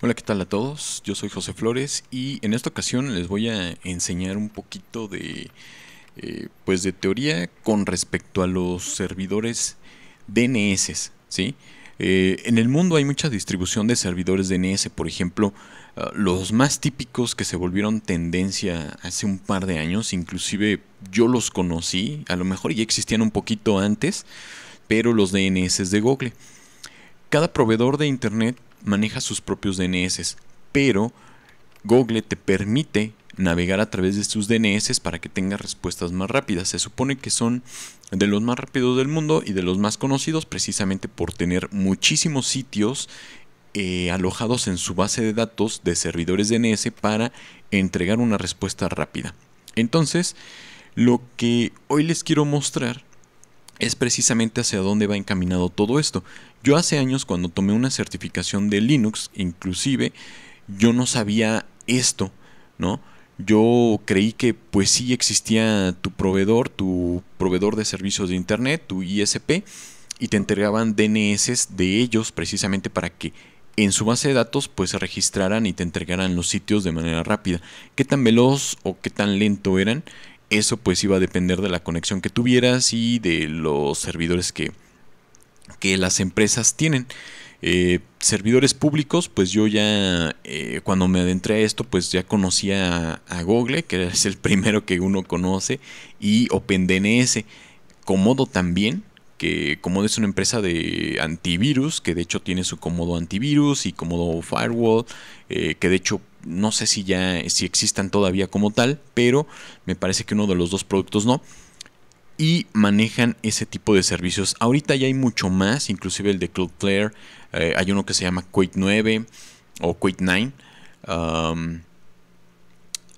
Hola, ¿qué tal a todos? Yo soy José Flores y en esta ocasión les voy a enseñar un poquito de, eh, pues de teoría con respecto a los servidores DNS, ¿sí? Eh, en el mundo hay mucha distribución de servidores DNS, por ejemplo, ah, los más típicos que se volvieron tendencia hace un par de años, inclusive yo los conocí, a lo mejor ya existían un poquito antes, pero los DNS de Google. Cada proveedor de Internet maneja sus propios DNS, pero Google te permite navegar a través de sus DNS para que tengas respuestas más rápidas. Se supone que son de los más rápidos del mundo y de los más conocidos precisamente por tener muchísimos sitios eh, alojados en su base de datos de servidores DNS para entregar una respuesta rápida. Entonces, lo que hoy les quiero mostrar es precisamente hacia dónde va encaminado todo esto. Yo hace años cuando tomé una certificación de Linux, inclusive, yo no sabía esto, ¿no? Yo creí que pues sí existía tu proveedor, tu proveedor de servicios de Internet, tu ISP, y te entregaban DNS de ellos precisamente para que en su base de datos pues se registraran y te entregaran los sitios de manera rápida. ¿Qué tan veloz o qué tan lento eran? Eso pues iba a depender de la conexión que tuvieras y de los servidores que, que las empresas tienen. Eh, servidores públicos, pues yo ya eh, cuando me adentré a esto, pues ya conocía a Google, que es el primero que uno conoce, y OpenDNS. Comodo también, que Comodo es una empresa de antivirus, que de hecho tiene su Comodo antivirus y Comodo firewall, eh, que de hecho no sé si ya si existan todavía como tal, pero me parece que uno de los dos productos no. Y manejan ese tipo de servicios. Ahorita ya hay mucho más, inclusive el de Cloudflare. Eh, hay uno que se llama Quake 9 o Quake 9.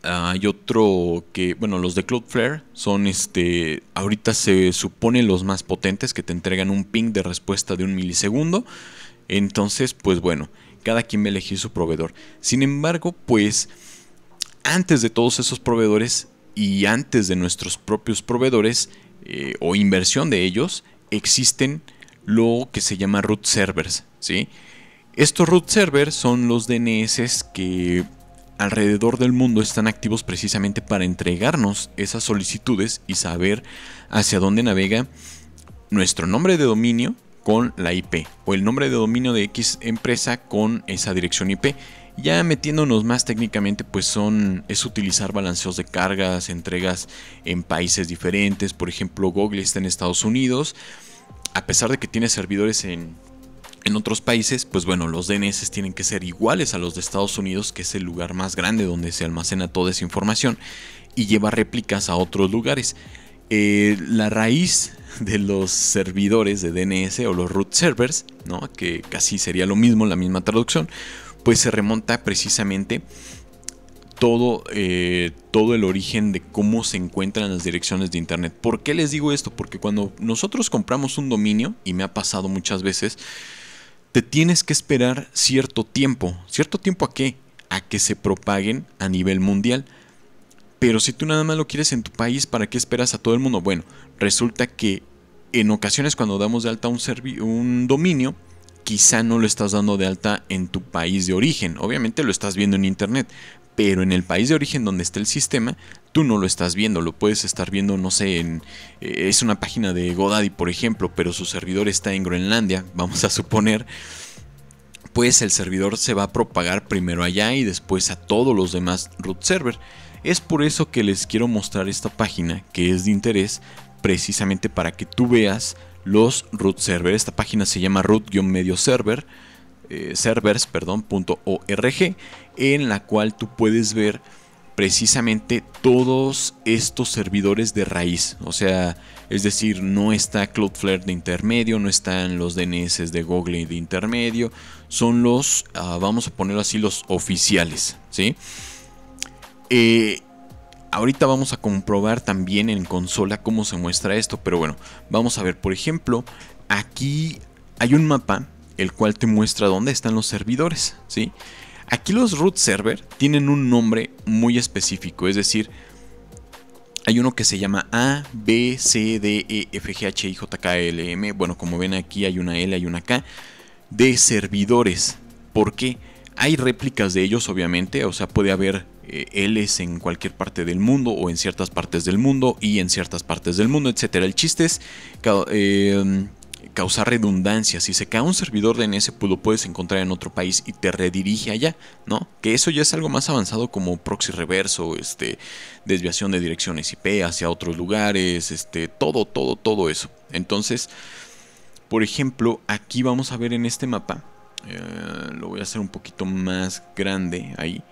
hay otro que, bueno, los de Cloudflare son este, ahorita se supone los más potentes que te entregan un ping de respuesta de un milisegundo. Entonces, pues bueno, cada quien va a elegir su proveedor. Sin embargo, pues antes de todos esos proveedores y antes de nuestros propios proveedores eh, o inversión de ellos, existen lo que se llama root servers. ¿sí? Estos root servers son los DNS que alrededor del mundo están activos precisamente para entregarnos esas solicitudes y saber hacia dónde navega nuestro nombre de dominio con la IP o el nombre de dominio de X empresa con esa dirección IP. Ya metiéndonos más técnicamente, pues son es utilizar balanceos de cargas, entregas en países diferentes. Por ejemplo, Google está en Estados Unidos, a pesar de que tiene servidores en en otros países, pues bueno, los DNS tienen que ser iguales a los de Estados Unidos, que es el lugar más grande donde se almacena toda esa información y lleva réplicas a otros lugares. Eh, la raíz de los servidores de DNS o los root servers, ¿no? que casi sería lo mismo, la misma traducción, pues se remonta precisamente todo, eh, todo el origen de cómo se encuentran las direcciones de Internet. ¿Por qué les digo esto? Porque cuando nosotros compramos un dominio, y me ha pasado muchas veces, te tienes que esperar cierto tiempo. ¿Cierto tiempo a qué? A que se propaguen a nivel mundial. Pero si tú nada más lo quieres en tu país, ¿para qué esperas a todo el mundo? Bueno, resulta que en ocasiones cuando damos de alta un, un dominio, quizá no lo estás dando de alta en tu país de origen. Obviamente lo estás viendo en internet, pero en el país de origen donde está el sistema, tú no lo estás viendo. Lo puedes estar viendo, no sé, en, eh, es una página de Godaddy, por ejemplo, pero su servidor está en Groenlandia, vamos a suponer. Pues el servidor se va a propagar primero allá y después a todos los demás root server. Es por eso que les quiero mostrar esta página que es de interés precisamente para que tú veas los root server. Esta página se llama root-medio server. Eh, servers, perdón, en la cual tú puedes ver precisamente todos estos servidores de raíz, o sea, es decir, no está Cloudflare de intermedio, no están los DNS de Google de intermedio, son los, ah, vamos a ponerlo así, los oficiales, ¿sí? Eh, ahorita vamos a comprobar también en consola cómo se muestra esto, pero bueno, vamos a ver, por ejemplo, aquí hay un mapa el cual te muestra dónde están los servidores, ¿sí? Aquí los root server tienen un nombre muy específico, es decir, hay uno que se llama A, B, C, D, E, F, G, H, I, J, K, L, M. Bueno, como ven aquí hay una L, hay una K. De servidores. Porque Hay réplicas de ellos, obviamente. O sea, puede haber eh, él es en cualquier parte del mundo o en ciertas partes del mundo y en ciertas partes del mundo, etcétera. El chiste es eh, causar redundancia. Si se cae un servidor de DNS, pues lo puedes encontrar en otro país y te redirige allá, ¿no? Que eso ya es algo más avanzado como proxy reverso, este, desviación de direcciones IP hacia otros lugares, este, todo, todo, todo eso. Entonces, por ejemplo, aquí vamos a ver en este mapa, eh, lo voy a hacer un poquito más grande ahí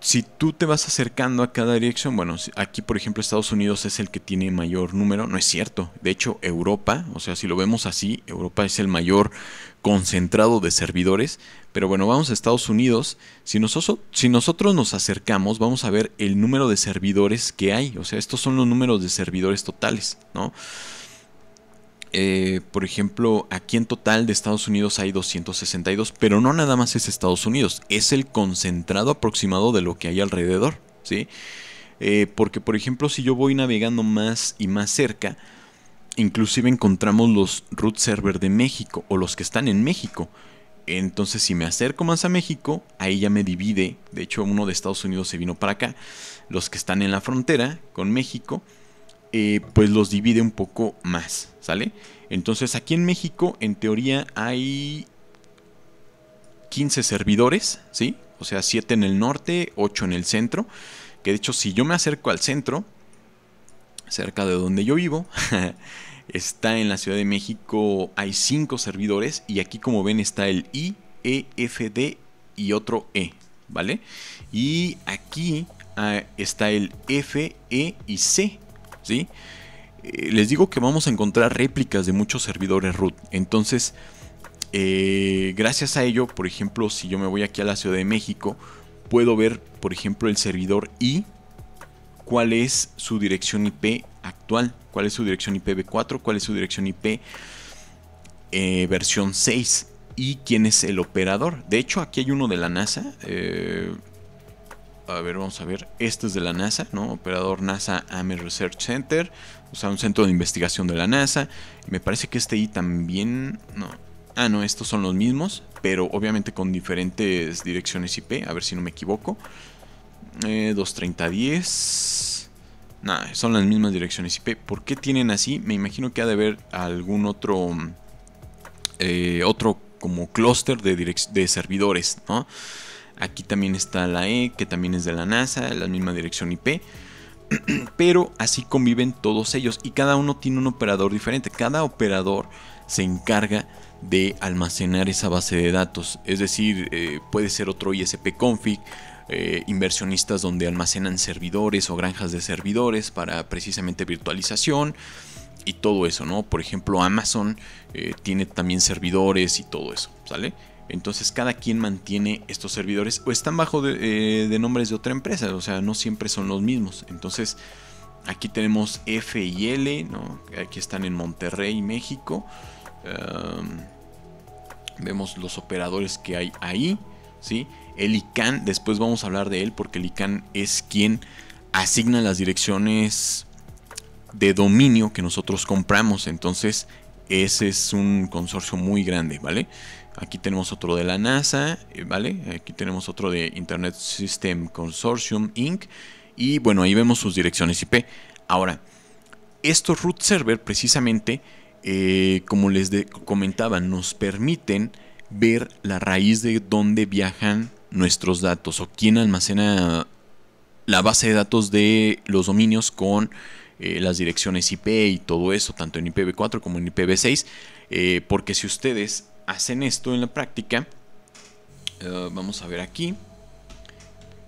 si tú te vas acercando a cada dirección, bueno, aquí por ejemplo Estados Unidos es el que tiene mayor número, no es cierto. De hecho, Europa, o sea, si lo vemos así, Europa es el mayor concentrado de servidores. Pero bueno, vamos a Estados Unidos. Si nosotros, si nosotros nos acercamos, vamos a ver el número de servidores que hay. O sea, estos son los números de servidores totales, ¿no? Eh, por ejemplo, aquí en total de Estados Unidos hay 262, pero no nada más es Estados Unidos, es el concentrado aproximado de lo que hay alrededor, ¿sí? Eh, porque, por ejemplo, si yo voy navegando más y más cerca, inclusive encontramos los root server de México o los que están en México. Entonces, si me acerco más a México, ahí ya me divide. De hecho, uno de Estados Unidos se vino para acá. Los que están en la frontera con México eh, pues los divide un poco más, ¿sale? Entonces aquí en México en teoría hay 15 servidores, ¿sí? O sea, 7 en el norte, 8 en el centro. Que de hecho si yo me acerco al centro, cerca de donde yo vivo, está en la Ciudad de México, hay 5 servidores y aquí como ven está el I, E, F, D y otro E, ¿vale? Y aquí ah, está el F, E y C ¿sí? Eh, les digo que vamos a encontrar réplicas de muchos servidores root. Entonces, eh, gracias a ello, por ejemplo, si yo me voy aquí a la Ciudad de México, puedo ver, por ejemplo, el servidor I, cuál es su dirección IP actual, cuál es su dirección IPv4, cuál es su dirección IP eh, versión 6 y quién es el operador. De hecho, aquí hay uno de la NASA a ver, vamos a ver, este es de la NASA, ¿no? Operador NASA AME Research Center, o sea, un centro de investigación de la NASA. Me parece que este I también, no. Ah, no, estos son los mismos, pero obviamente con diferentes direcciones IP, a ver si no me equivoco. Eh, 23010. Nada, son las mismas direcciones IP. ¿Por qué tienen así? Me imagino que ha de haber algún otro, eh, otro como clúster de, de servidores, ¿no? Aquí también está la E, que también es de la NASA, la misma dirección IP. Pero así conviven todos ellos y cada uno tiene un operador diferente. Cada operador se encarga de almacenar esa base de datos. Es decir, eh, puede ser otro ISP config, eh, inversionistas donde almacenan servidores o granjas de servidores para precisamente virtualización y todo eso, ¿no? Por ejemplo, Amazon eh, tiene también servidores y todo eso, ¿sale? Entonces cada quien mantiene estos servidores o están bajo eh, de, nombres de otra empresa, o sea, no siempre son los mismos. Entonces aquí tenemos F y L, aquí están en Monterrey, México. vemos los operadores que hay ahí, ¿sí? El ICANN, después vamos a hablar de él porque el ICANN es quien asigna las direcciones de dominio que nosotros compramos. Entonces, ese es un consorcio muy grande, ¿vale? Aquí tenemos otro de la NASA, eh, ¿vale? Aquí tenemos otro de Internet System Consortium Inc. Y bueno, ahí vemos sus direcciones IP. Ahora, estos root server precisamente, eh, como les comentaba, nos permiten ver la raíz de dónde viajan nuestros datos o quién almacena la base de datos de los dominios con eh, las direcciones IP y todo eso, tanto en IPv4 como en IPv6, porque si ustedes hacen esto en la práctica. Eh, vamos a ver aquí.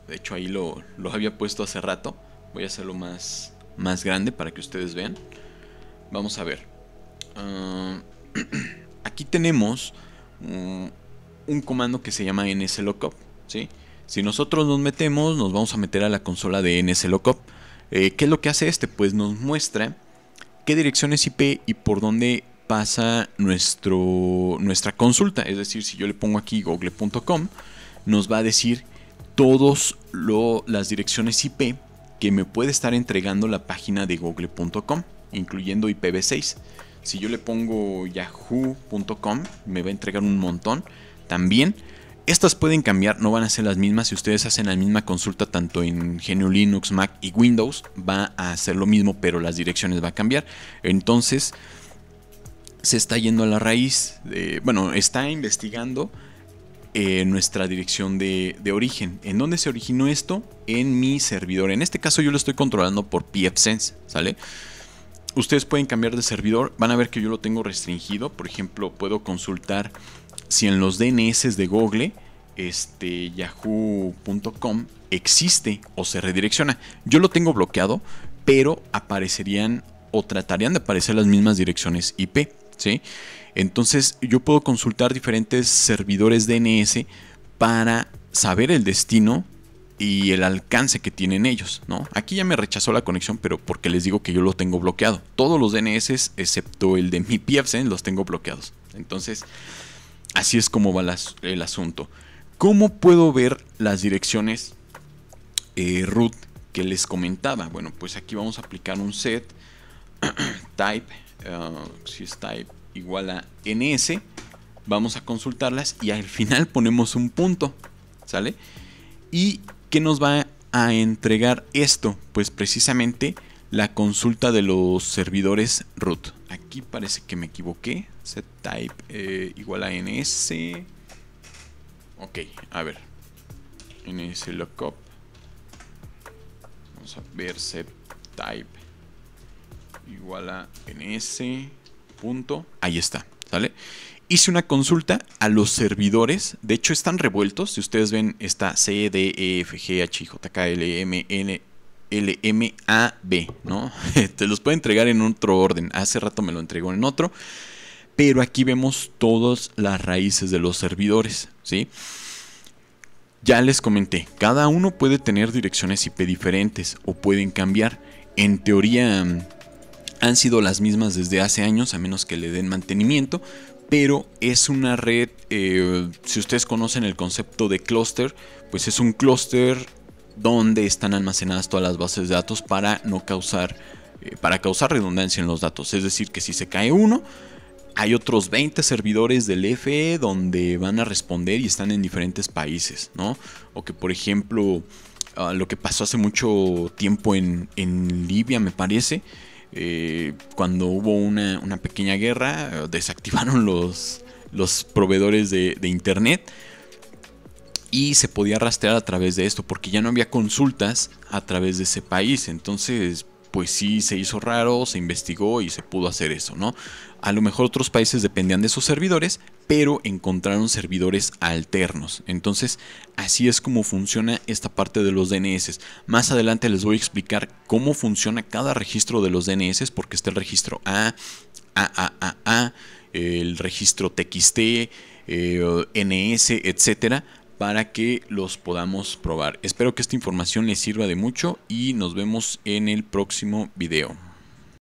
De hecho ahí lo, había puesto hace rato. Voy a hacerlo más, más grande para que ustedes vean. Vamos a ver. Ah, aquí tenemos un comando que se llama nslookup. ¿sí? Si nosotros nos metemos, nos vamos a meter a la consola de nslookup. Eh, ¿Qué es lo que hace este? Pues nos muestra qué es IP y por dónde pasa nuestra consulta. Es decir, si yo le pongo aquí google.com, nos va a decir todas las direcciones IP que me puede estar entregando la página de google.com, incluyendo IPv6. Si yo le pongo yahoo.com, me va a entregar un montón también. Estas pueden cambiar, no van a ser las mismas. Si ustedes hacen la misma consulta tanto en GNU Linux, Mac y Windows, va a hacer lo mismo, pero las direcciones va a cambiar. Entonces, se está yendo a la raíz, de, bueno, está investigando eh, nuestra dirección de, origen. ¿En dónde se originó esto? En mi servidor. En este caso yo lo estoy controlando por pfSense, ¿sale? Ustedes pueden cambiar de servidor, van a ver que yo lo tengo restringido. Por ejemplo, puedo consultar si en los DNS de Google, este, yahoo.com, existe o se redirecciona. Yo lo tengo bloqueado, pero aparecerían o tratarían de aparecer las mismas direcciones IP. Entonces yo puedo consultar diferentes servidores DNS para saber el destino y el alcance que tienen ellos, ¿no? Aquí ya me rechazó la conexión, pero porque les digo que yo lo tengo bloqueado. Todos los DNS, excepto el de mi PFC, los tengo bloqueados. Entonces, así es como va el asunto. ¿Cómo puedo ver las direcciones eh, root que les comentaba? Bueno, pues aquí vamos a aplicar un set type eh, es type igual a ns, vamos a consultarlas y al final ponemos un punto, ¿sale? ¿Y qué nos va a entregar esto? Pues precisamente la consulta de los servidores root. Aquí parece que me equivoqué. Set type eh, igual a ns. Ok, a ver. ns Vamos a ver set type igual a ns. Punto. Ahí está, ¿sale? Hice una consulta a los servidores. De hecho, están revueltos. Si ustedes ven, está C, D, E, F, G, H, J, K, L, M, L, M, A, B, ¿no? Te los puede entregar en otro orden. Hace rato me lo entregó en otro. Pero aquí vemos todas las raíces de los servidores, ¿sí? Ya les comenté, cada uno puede tener direcciones IP diferentes o pueden cambiar. En teoría mm, han sido las mismas desde hace años, a menos que le den mantenimiento, pero es una red, eh, si ustedes conocen el concepto de clúster, pues es un clúster donde están almacenadas todas las bases de datos para no causar, eh, para causar redundancia en los datos. Es decir, que si se cae uno, hay otros 20 servidores del FE donde van a responder y están en diferentes países, ¿no? O que por ejemplo, ah, lo que pasó hace mucho tiempo en, en Libia, me parece, eh, cuando hubo una, pequeña guerra, eh, desactivaron los, los proveedores de, de Internet y se podía rastrear a través de esto porque ya no había consultas a través de ese país. Entonces, pues sí se hizo raro, se investigó y se pudo hacer eso, ¿no? A lo mejor otros países dependían de esos servidores, pero encontraron servidores alternos. Entonces, así es como funciona esta parte de los DNS. Más adelante les voy a explicar cómo funciona cada registro de los DNS, porque está el registro A, A, el registro TXT, eh, NS, etcétera para que los podamos probar. Espero que esta información les sirva de mucho y nos vemos en el próximo video.